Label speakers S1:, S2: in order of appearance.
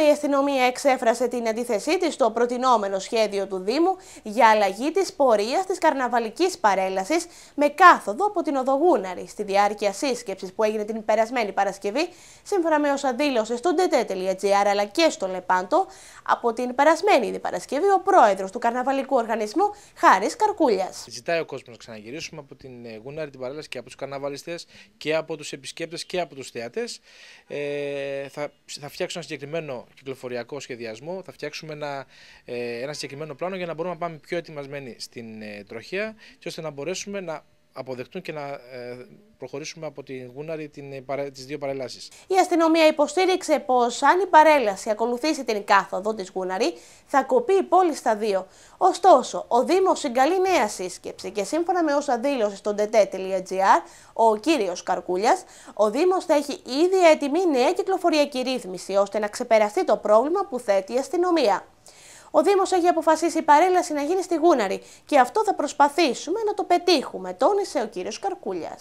S1: η αστυνομία εξέφρασε την αντίθεσή της στο προτινόμενο σχέδιο του Δήμου για αλλαγή της πορείας της καρναβαλικής παρέλασης με κάθοδο από την Οδογούναρη στη διάρκεια σύσκεψης που έγινε την περασμένη Παρασκευή σύμφωνα με όσα δήλωσε στο dt.gr αλλά και στο Λεπάντο από την περασμένη ήδη Παρασκευή ο πρόεδρος του καρναβαλικού οργανισμού Χάρης Καρκούλιας.
S2: Ζητάει ο κόσμος να ξαναγυρίσουμε από την ε, Γούναρη την παρέλαση και από τους καρναβαλιστές και από τους επισκέπτες και από τους θεατές. Ε, θα, θα φτιάξω ένα συγκεκριμένο κυκλοφοριακό σχεδιασμό, θα φτιάξουμε ένα, ε, ένα συγκεκριμένο πλάνο για να μπορούμε να πάμε πιο ετοιμασμένοι στην ε, τροχία και ώστε να μπορέσουμε να αποδεχτούν και να ε, προχωρήσουμε από την Γούναρη την, ε, τις δύο παρελάσεις.
S1: Η αστυνομία υποστήριξε πως αν η παρέλαση ακολουθήσει την κάθοδο της Γούναρη θα κοπεί η πόλη στα δύο. Ωστόσο, ο Δήμος συγκαλεί νέα σύσκεψη και σύμφωνα με όσα δήλωσε στον τετέ.gr ο κύριος Καρκούλιας, ο Δήμος θα έχει ήδη έτοιμη νέα κυκλοφοριακή ρύθμιση ώστε να ξεπεραστεί το πρόβλημα που θέτει η αστυνομία. Ο Δήμος έχει αποφασίσει η παρέλαση να γίνει στη Γούναρη και αυτό θα προσπαθήσουμε να το πετύχουμε, τόνισε ο κύριος Καρκούλιας.